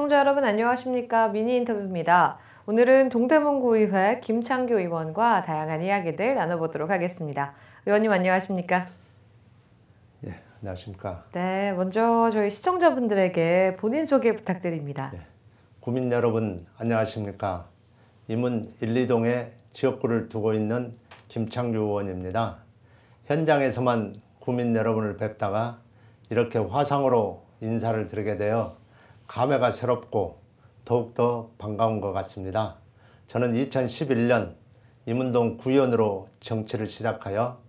시청자 여러분 안녕하십니까 미니 인터뷰입니다. 오늘은 동대문구의회 김창규 의원과 다양한 이야기들 나눠보도록 하겠습니다. 의원님 안녕하십니까? 예, 안녕하십니까? 네, 먼저 저희 시청자분들에게 본인 소개 부탁드립니다. 예, 구민 여러분 안녕하십니까? 이문 1, 2동에 지역구를 두고 있는 김창규 의원입니다. 현장에서만 구민 여러분을 뵙다가 이렇게 화상으로 인사를 드리게 되어 감회가 새롭고 더욱더 반가운 것 같습니다. 저는 2011년 이문동 구의원으로 정치를 시작하여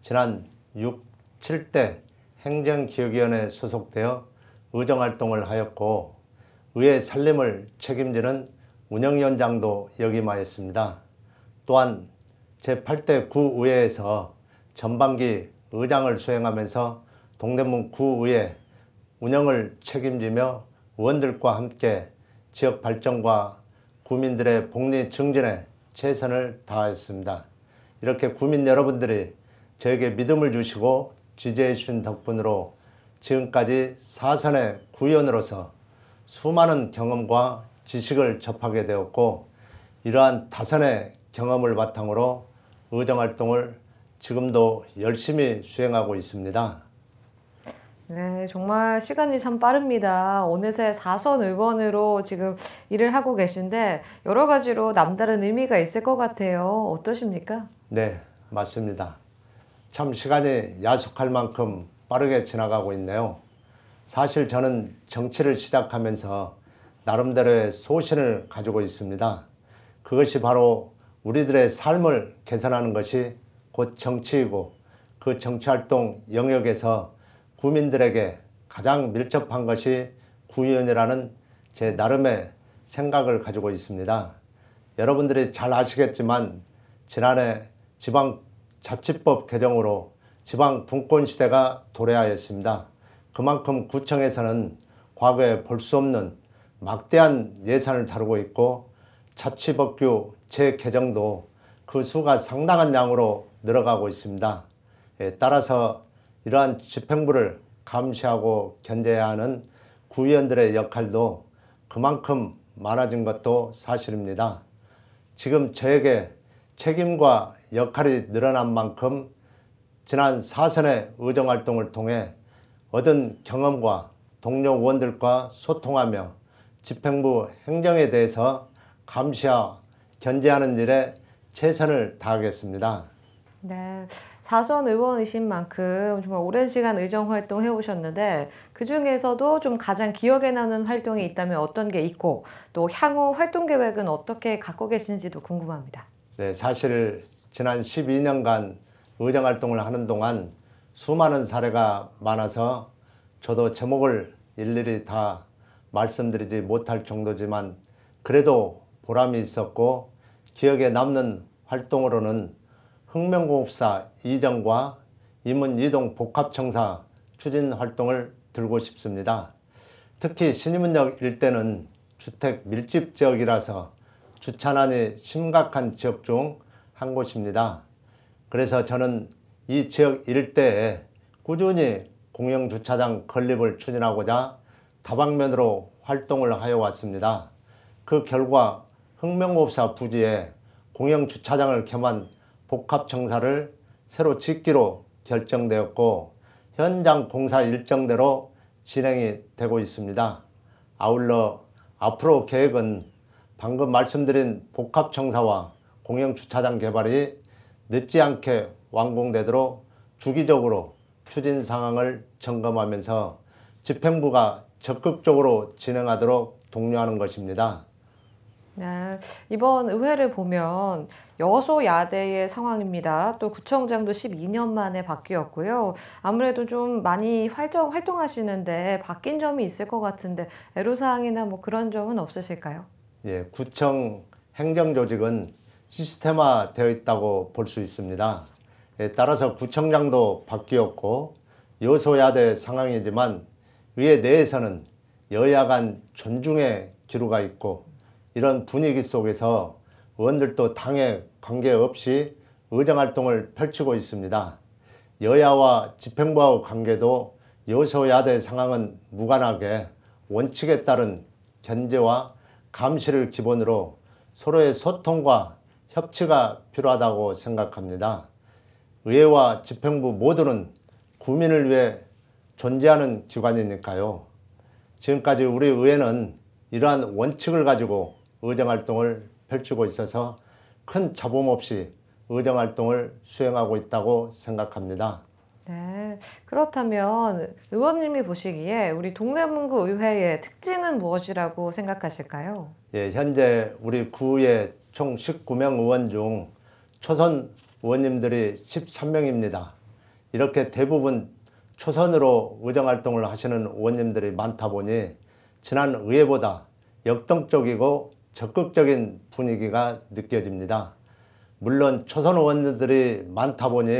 지난 6, 7대 행정기획위원회 에 소속되어 의정활동을 하였고 의회 살림을 책임지는 운영위원장도 역임하였습니다. 또한 제8대 구의회에서 전반기 의장을 수행하면서 동대문 구의회 운영을 책임지며 의원들과 함께 지역 발전과 구민들의 복리 증진에 최선을 다하였습니다. 이렇게 구민 여러분들이 저에게 믿음을 주시고 지지해 주신 덕분으로 지금까지 사선의 구의원으로서 수많은 경험과 지식을 접하게 되었고 이러한 다선의 경험을 바탕으로 의정활동을 지금도 열심히 수행하고 있습니다. 네, 정말 시간이 참 빠릅니다. 어느새 4선 의원으로 지금 일을 하고 계신데 여러 가지로 남다른 의미가 있을 것 같아요. 어떠십니까? 네, 맞습니다. 참 시간이 야속할 만큼 빠르게 지나가고 있네요. 사실 저는 정치를 시작하면서 나름대로의 소신을 가지고 있습니다. 그것이 바로 우리들의 삶을 개선하는 것이 곧 정치이고 그 정치활동 영역에서 국민들에게 가장 밀접한 것이 구의원이라는 제 나름의 생각을 가지고 있습니다. 여러분들이 잘 아시겠지만 지난해 지방자치법 개정으로 지방 분권 시대가 도래하였습니다. 그만큼 구청에서는 과거에 볼 수 없는 막대한 예산을 다루고 있고 자치법규 재개정도 그 수가 상당한 양으로 늘어가고 있습니다. 예, 따라서 이러한 집행부를 감시하고 견제해야 하는 구의원들의 역할도 그만큼 많아진 것도 사실입니다. 지금 저에게 책임과 역할이 늘어난 만큼 지난 4선의 의정활동을 통해 얻은 경험과 동료 의원들과 소통하며 집행부 행정에 대해서 감시와 견제하는 일에 최선을 다하겠습니다. 네. 사선 의원이신 만큼 정말 오랜 시간 의정 활동 해오셨는데 그 중에서도 좀 가장 기억에 남는 활동이 있다면 어떤 게 있고 또 향후 활동 계획은 어떻게 갖고 계신지도 궁금합니다. 네, 사실 지난 12년간 의정 활동을 하는 동안 수많은 사례가 많아서 저도 제목을 일일이 다 말씀드리지 못할 정도지만 그래도 보람이 있었고 기억에 남는 활동으로는 흥명공업사 이전과 임원이동 복합청사 추진 활동을 들고 싶습니다. 특히 신임문역 일대는 주택 밀집 지역이라서 주차난이 심각한 지역 중 한 곳입니다. 그래서 저는 이 지역 일대에 꾸준히 공영주차장 건립을 추진하고자 다방면으로 활동을 하여 왔습니다. 그 결과 흥명고사 부지에 공영주차장을 겸한 복합청사를 새로 짓기로 결정되었고 현장 공사 일정대로 진행이 되고 있습니다. 아울러 앞으로 계획은 방금 말씀드린 복합청사와 공영주차장 개발이 늦지 않게 완공되도록 주기적으로 추진 상황을 점검하면서 집행부가 적극적으로 진행하도록 독려하는 것입니다. 네, 이번 의회를 보면 여소야대의 상황입니다. 또 구청장도 12년 만에 바뀌었고요. 아무래도 좀 많이 활정, 활동하시는데 바뀐 점이 있을 것 같은데 애로사항이나 뭐 그런 점은 없으실까요? 예, 구청 행정조직은 시스템화 되어 있다고 볼 수 있습니다. 예, 따라서 구청장도 바뀌었고 여소야대 상황이지만 의회 내에서는 여야 간 존중의 기로가 있고 이런 분위기 속에서 의원들도 당에 관계없이 의정활동을 펼치고 있습니다. 여야와 집행부와의 관계도 여소야대 상황은 무관하게 원칙에 따른 견제와 감시를 기본으로 서로의 소통과 협치가 필요하다고 생각합니다. 의회와 집행부 모두는 국민을 위해 존재하는 기관이니까요. 지금까지 우리 의회는 이러한 원칙을 가지고 의정활동을 펼치고 있어서 큰 잡음 없이 의정활동을 수행하고 있다고 생각합니다. 네, 그렇다면 의원님이 보시기에 우리 동래문구의회의 특징은 무엇이라고 생각하실까요? 예, 현재 우리 구의 총 19명 의원 중 초선 의원님들이 13명입니다. 이렇게 대부분 초선으로 의정활동을 하시는 의원님들이 많다 보니 지난 의회보다 역동적이고 적극적인 분위기가 느껴집니다. 물론 초선 의원들이 많다 보니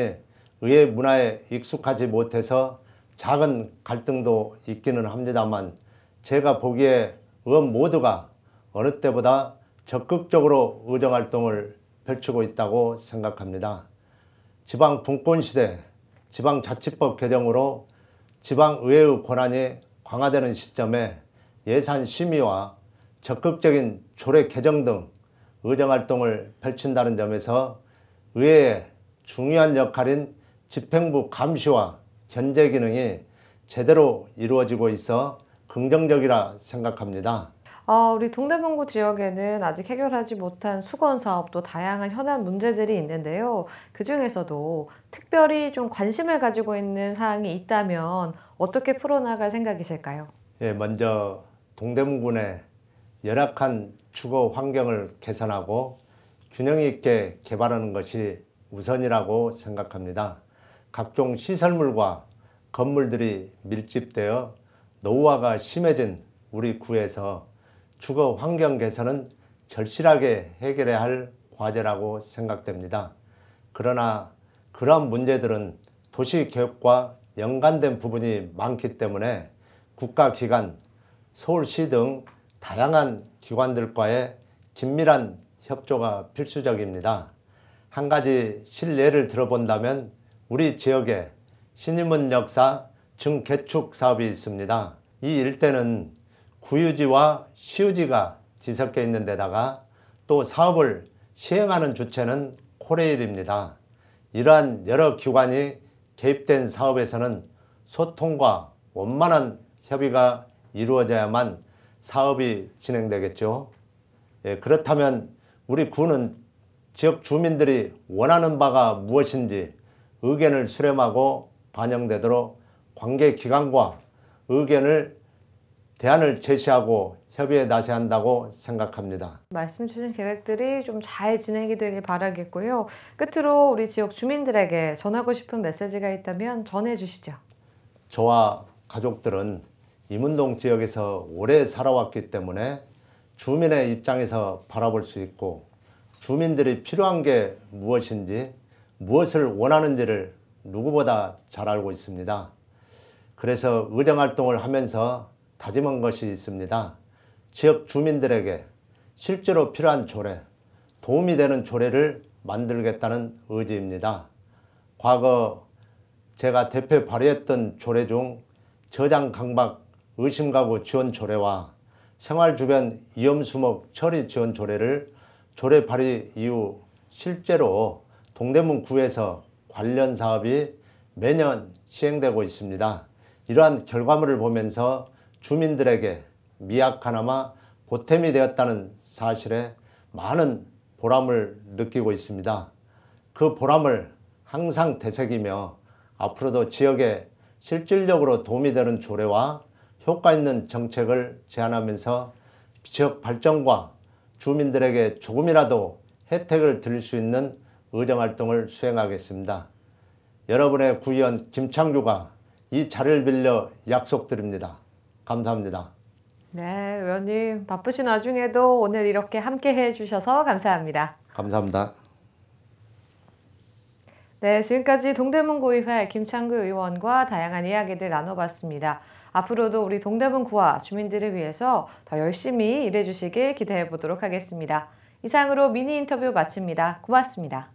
의회 문화에 익숙하지 못해서 작은 갈등도 있기는 합니다만 제가 보기에 의원 모두가 어느 때보다 적극적으로 의정활동을 펼치고 있다고 생각합니다. 지방 분권시대 지방자치법 개정으로 지방의회의 권한이 강화되는 시점에 예산 심의와 적극적인 조례 개정 등 의정활동을 펼친다는 점에서 의회의 중요한 역할인 집행부 감시와 견제 기능이 제대로 이루어지고 있어 긍정적이라 생각합니다. 어, 우리 동대문구 지역에는 아직 해결하지 못한 수건 사업도 다양한 현안 문제들이 있는데요. 그 중에서도 특별히 좀 관심을 가지고 있는 사항이 있다면 어떻게 풀어나갈 생각이실까요? 예, 먼저 동대문구 내 열악한 주거 환경을 개선하고 균형 있게 개발하는 것이 우선이라고 생각합니다. 각종 시설물과 건물들이 밀집되어 노후화가 심해진 우리 구에서 주거 환경 개선은 절실하게 해결해야 할 과제라고 생각됩니다. 그러나 그러한 문제들은 도시개혁과 연관된 부분이 많기 때문에 국가기관, 서울시 등 다양한 기관들과의 긴밀한 협조가 필수적입니다. 한 가지 실례를 들어본다면 우리 지역에 신임문 역사 증개축 사업이 있습니다. 이 일대는 구유지와 시유지가 뒤섞여 있는 데다가 또 사업을 시행하는 주체는 코레일입니다. 이러한 여러 기관이 개입된 사업에서는 소통과 원만한 협의가 이루어져야만 사업이 진행되겠죠. 예, 그렇다면 우리 군은 지역 주민들이 원하는 바가 무엇인지 의견을 수렴하고 반영되도록 관계기관과 의견을 대안을 제시하고 협의에 나서야 한다고 생각합니다. 말씀 주신 계획들이 좀 잘 진행이 되길 바라겠고요. 끝으로 우리 지역 주민들에게 전하고 싶은 메시지가 있다면 전해 주시죠. 저와 가족들은 이문동 지역에서 오래 살아왔기 때문에 주민의 입장에서 바라볼 수 있고 주민들이 필요한 게 무엇인지 무엇을 원하는지를 누구보다 잘 알고 있습니다. 그래서 의정활동을 하면서 다짐한 것이 있습니다. 지역 주민들에게 실제로 필요한 조례, 도움이 되는 조례를 만들겠다는 의지입니다. 과거 제가 대표 발의했던 조례 중 저장 강박 의심가구 지원 조례와 생활 주변 위험수목 처리 지원 조례를 조례 발의 이후 실제로 동대문 구에서 관련 사업이 매년 시행되고 있습니다. 이러한 결과물을 보면서 주민들에게 미약하나마 보탬이 되었다는 사실에 많은 보람을 느끼고 있습니다. 그 보람을 항상 되새기며 앞으로도 지역에 실질적으로 도움이 되는 조례와 효과 있는 정책을 제안하면서 지역 발전과 주민들에게 조금이라도 혜택을 드릴 수 있는 의정활동을 수행하겠습니다. 여러분의 구의원 김창규가 이 자리를 빌려 약속드립니다. 감사합니다. 네, 의원님 바쁘신 와중에도 오늘 이렇게 함께 해주셔서 감사합니다. 감사합니다. 네, 지금까지 동대문구의회 김창규 의원과 다양한 이야기들 나눠봤습니다. 앞으로도 우리 동대문 구와 주민들을 위해서 더 열심히 일해주시길 기대해 보도록 하겠습니다. 이상으로 미니 인터뷰 마칩니다. 고맙습니다.